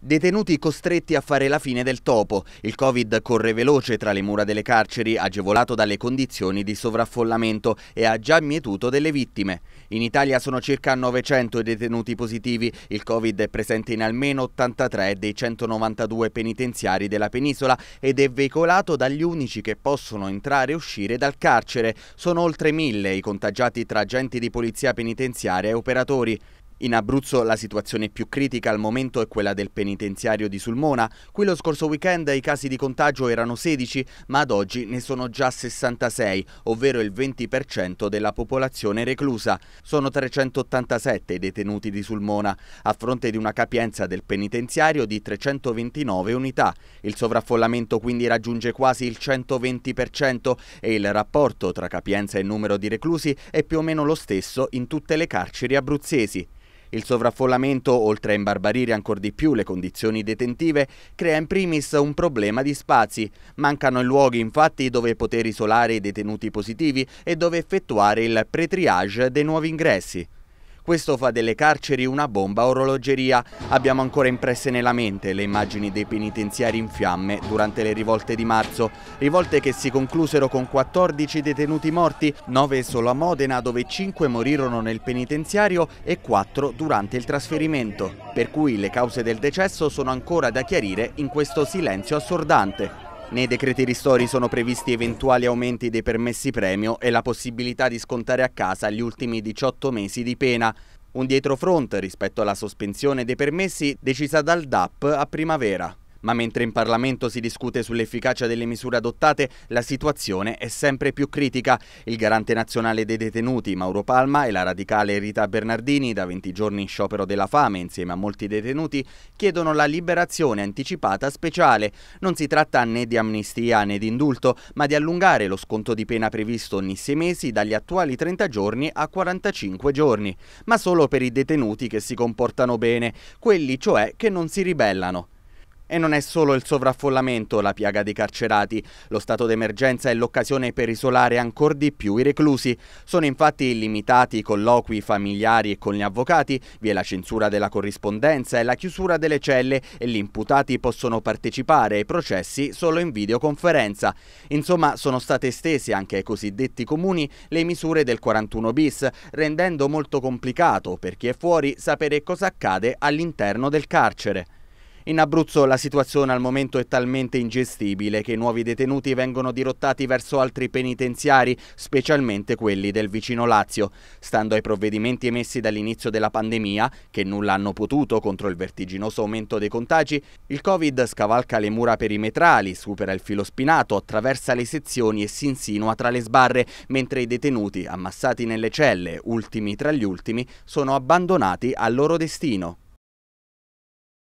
Detenuti costretti a fare la fine del topo. Il Covid corre veloce tra le mura delle carceri, agevolato dalle condizioni di sovraffollamento e ha già mietuto delle vittime. In Italia sono circa 900 i detenuti positivi. Il Covid è presente in almeno 83 dei 192 penitenziari della penisola ed è veicolato dagli unici che possono entrare e uscire dal carcere. Sono oltre mille i contagiati tra agenti di polizia penitenziaria e operatori. In Abruzzo la situazione più critica al momento è quella del penitenziario di Sulmona. Qui lo scorso weekend i casi di contagio erano 16, ma ad oggi ne sono già 66, ovvero il 20% della popolazione reclusa. Sono 387 i detenuti di Sulmona, a fronte di una capienza del penitenziario di 329 unità. Il sovraffollamento quindi raggiunge quasi il 120% e il rapporto tra capienza e numero di reclusi è più o meno lo stesso in tutte le carceri abruzzesi. Il sovraffollamento, oltre a imbarbarire ancora di più le condizioni detentive, crea in primis un problema di spazi. Mancano i luoghi infatti dove poter isolare i detenuti positivi e dove effettuare il pre-triage dei nuovi ingressi. Questo fa delle carceri una bomba orologeria. Abbiamo ancora impresse nella mente le immagini dei penitenziari in fiamme durante le rivolte di marzo, rivolte che si conclusero con 14 detenuti morti, 9 solo a Modena dove 5 morirono nel penitenziario e 4 durante il trasferimento, per cui le cause del decesso sono ancora da chiarire in questo silenzio assordante. Nei decreti ristori sono previsti eventuali aumenti dei permessi premio e la possibilità di scontare a casa gli ultimi 18 mesi di pena. Un dietrofront rispetto alla sospensione dei permessi decisa dal DAP a primavera. Ma mentre in Parlamento si discute sull'efficacia delle misure adottate, la situazione è sempre più critica. Il garante nazionale dei detenuti Mauro Palma e la radicale Rita Bernardini, da 20 giorni in sciopero della fame insieme a molti detenuti, chiedono la liberazione anticipata speciale. Non si tratta né di amnistia né di indulto, ma di allungare lo sconto di pena previsto ogni sei mesi dagli attuali 30 giorni a 45 giorni, ma solo per i detenuti che si comportano bene, quelli cioè che non si ribellano. E non è solo il sovraffollamento la piaga dei carcerati. Lo stato d'emergenza è l'occasione per isolare ancora di più i reclusi. Sono infatti limitati i colloqui familiari e con gli avvocati, vi è la censura della corrispondenza e la chiusura delle celle e gli imputati possono partecipare ai processi solo in videoconferenza. Insomma, sono state estese anche ai cosiddetti comuni le misure del 41 bis, rendendo molto complicato per chi è fuori sapere cosa accade all'interno del carcere. In Abruzzo la situazione al momento è talmente ingestibile che i nuovi detenuti vengono dirottati verso altri penitenziari, specialmente quelli del vicino Lazio. Stando ai provvedimenti emessi dall'inizio della pandemia, che nulla hanno potuto contro il vertiginoso aumento dei contagi, il Covid scavalca le mura perimetrali, supera il filo spinato, attraversa le sezioni e si insinua tra le sbarre, mentre i detenuti, ammassati nelle celle, ultimi tra gli ultimi, sono abbandonati al loro destino.